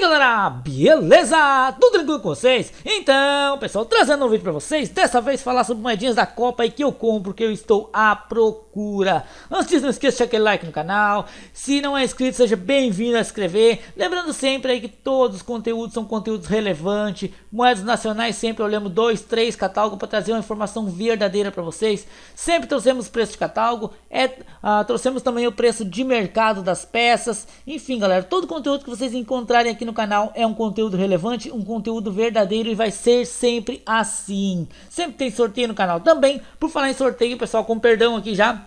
aí galera, beleza? Tudo tranquilo com vocês? Então, pessoal, trazendo um vídeo pra vocês, dessa vez falar sobre moedinhas da Copa e que eu compro, que eu estou à procura. Antes disso, não esqueça de deixar aquele like no canal, se não é inscrito, seja bem-vindo a inscrever. Lembrando sempre aí que todos os conteúdos são conteúdos relevantes, moedas nacionais sempre olhamos dois, três catálogos para trazer uma informação verdadeira para vocês. Sempre trouxemos preço de catálogo, é, ah, trouxemos também o preço de mercado das peças, enfim galera, todo o conteúdo que vocês encontrarem aqui no no canal é um conteúdo relevante, um conteúdo verdadeiro e vai ser sempre assim. Sempre tem sorteio no canal também. Por falar em sorteio, pessoal, com perdão aqui já,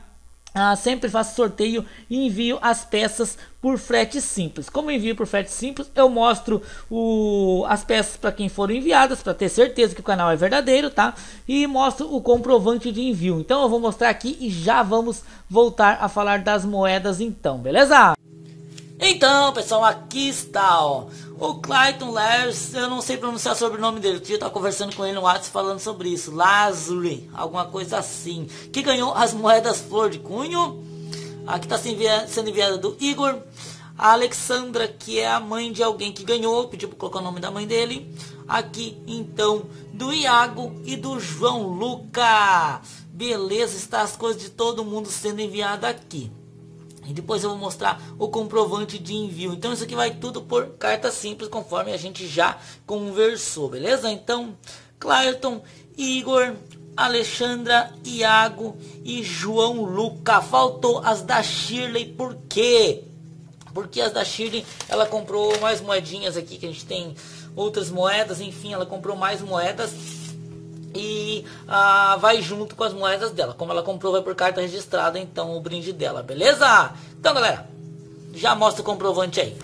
ah, sempre faço sorteio e envio as peças por frete simples. Como envio por frete simples, eu mostro o, as peças para quem foram enviadas, para ter certeza que o canal é verdadeiro, tá? E mostro o comprovante de envio. Então eu vou mostrar aqui e já vamos voltar a falar das moedas então, beleza? Então, pessoal, aqui está, ó. O Clayton Lewis, eu não sei pronunciar sobre o nome dele. Eu tava conversando com ele no WhatsApp falando sobre isso. Lazuli, alguma coisa assim. Que ganhou as moedas flor de cunho. Aqui está sendo enviada do Igor. A Alexandra, que é a mãe de alguém que ganhou, pediu para colocar o nome da mãe dele. Aqui, então, do Iago e do João Luca. Beleza, está as coisas de todo mundo sendo enviada aqui. E depois eu vou mostrar o comprovante de envio. Então isso aqui vai tudo por carta simples, conforme a gente já conversou, beleza? Então, Clayton, Igor, Alexandra, Iago e João Luca. Faltou as da Shirley, por quê? Porque as da Shirley, ela comprou mais moedinhas aqui, que a gente tem outras moedas, enfim, ela comprou mais moedas e ah, vai junto com as moedas dela. Como ela comprou, vai por carta registrada, então o brinde dela, beleza? Então, galera, já mostra o comprovante aí.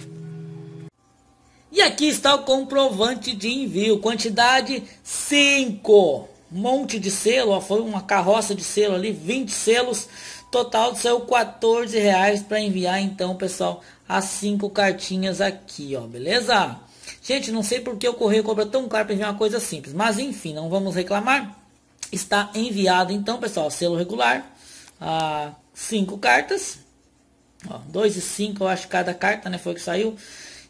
E aqui está o comprovante de envio, quantidade 5. Monte de selo, ó, foi uma carroça de selo ali, 20 selos. Total saiu 14 reais para enviar então, pessoal, as cinco cartinhas aqui, ó, beleza? Gente, não sei por que o correio cobra tão caro para enviar uma coisa simples. Mas enfim, não vamos reclamar. Está enviado então, pessoal, selo regular. Ah, cinco cartas. Ó, dois e cinco, eu acho, cada carta, né? Foi que saiu.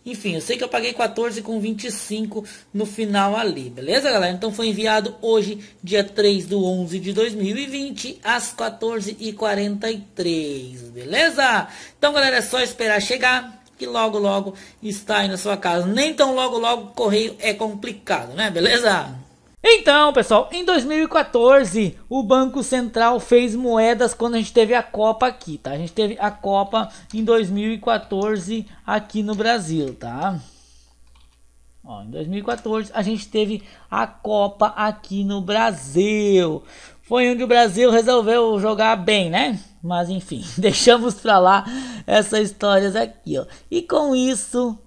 Enfim, eu sei que eu paguei 14 com 25 no final ali, beleza, galera? Então foi enviado hoje, dia 3 do 11 de 2020, às 14h43, beleza? Então, galera, é só esperar chegar que logo logo está aí na sua casa. Nem tão logo logo correio é complicado, né? Beleza? Então, pessoal, em 2014, o Banco Central fez moedas quando a gente teve a Copa aqui, tá? A gente teve a Copa em 2014 aqui no Brasil, tá? Ó, em 2014, a gente teve a Copa aqui no Brasil. Foi onde o Brasil resolveu jogar bem, né? Mas enfim, deixamos para lá essas histórias aqui, ó. E com isso,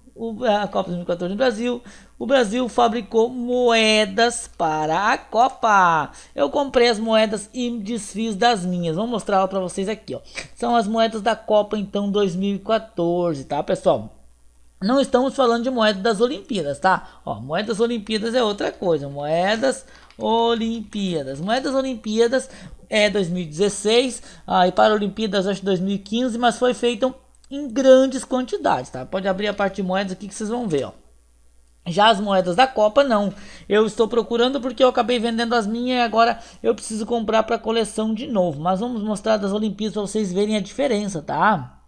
a Copa 2014 no Brasil, o Brasil fabricou moedas para a Copa. Eu comprei as moedas e desfiz das minhas. Vou mostrar para vocês aqui, ó. São as moedas da Copa então 2014, tá, pessoal? Não estamos falando de moeda das Olimpíadas, tá? Ó, moedas Olimpíadas é outra coisa. Moedas Olimpíadas. Moedas Olimpíadas é 2016 ah, Paralimpíadas para Olimpíadas acho 2015, mas foi feito em grandes quantidades, tá? Pode abrir a parte de moedas aqui que vocês vão ver, ó. Já as moedas da Copa, não. Eu estou procurando porque eu acabei vendendo as minhas e agora eu preciso comprar para coleção de novo. Mas vamos mostrar das Olimpíadas para vocês verem a diferença, tá?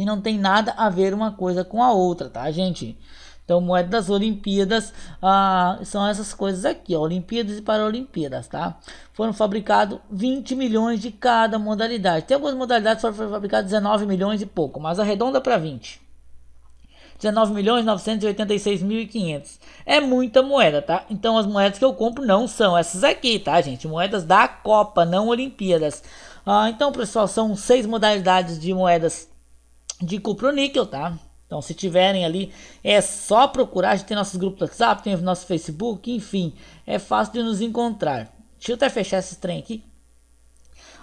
que não tem nada a ver uma coisa com a outra, tá, gente? Então, moeda das Olimpíadas ah, são essas coisas aqui, ó, Olimpíadas e Paralimpíadas, tá? Foram fabricados 20 milhões de cada modalidade. Tem algumas modalidades que foram fabricadas 19 milhões e pouco, mas arredonda para 20. 19 milhões 986.500. É muita moeda, tá? Então as moedas que eu compro não são essas aqui, tá, gente? Moedas da Copa, não Olimpíadas. Ah, então, pessoal, são seis modalidades de moedas de cuproníquel, tá? Então, se tiverem ali, é só procurar. A gente tem nossos grupos do WhatsApp, tem nosso Facebook, enfim, é fácil de nos encontrar. Deixa eu até fechar esse trem aqui.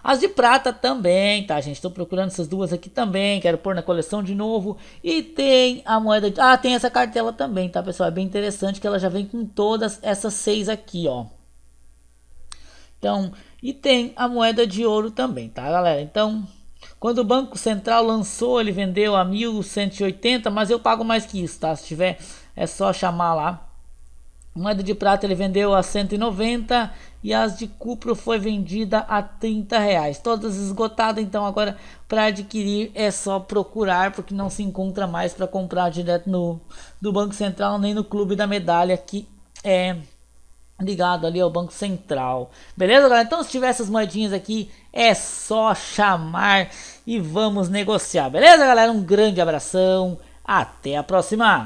As de prata também, tá, gente? Estou procurando essas duas aqui também. Quero pôr na coleção de novo. E tem a moeda. De... Ah, tem essa cartela também, tá, pessoal? É bem interessante que ela já vem com todas essas seis aqui, ó. Então, e tem a moeda de ouro também, tá, galera? Então, quando o Banco Central lançou, ele vendeu a 1.180, mas eu pago mais que isso, tá? Se tiver, é só chamar lá. Moeda de prata ele vendeu a 190 e as de cupro foi vendida a 30 reais. Todas esgotadas, então agora para adquirir é só procurar, porque não se encontra mais para comprar direto no do Banco Central nem no Clube da Medalha, que é ligado ali ao Banco Central. Beleza, galera? Então, se tiver essas moedinhas aqui, é só chamar e vamos negociar. Beleza, galera? Um grande abração. Até a próxima.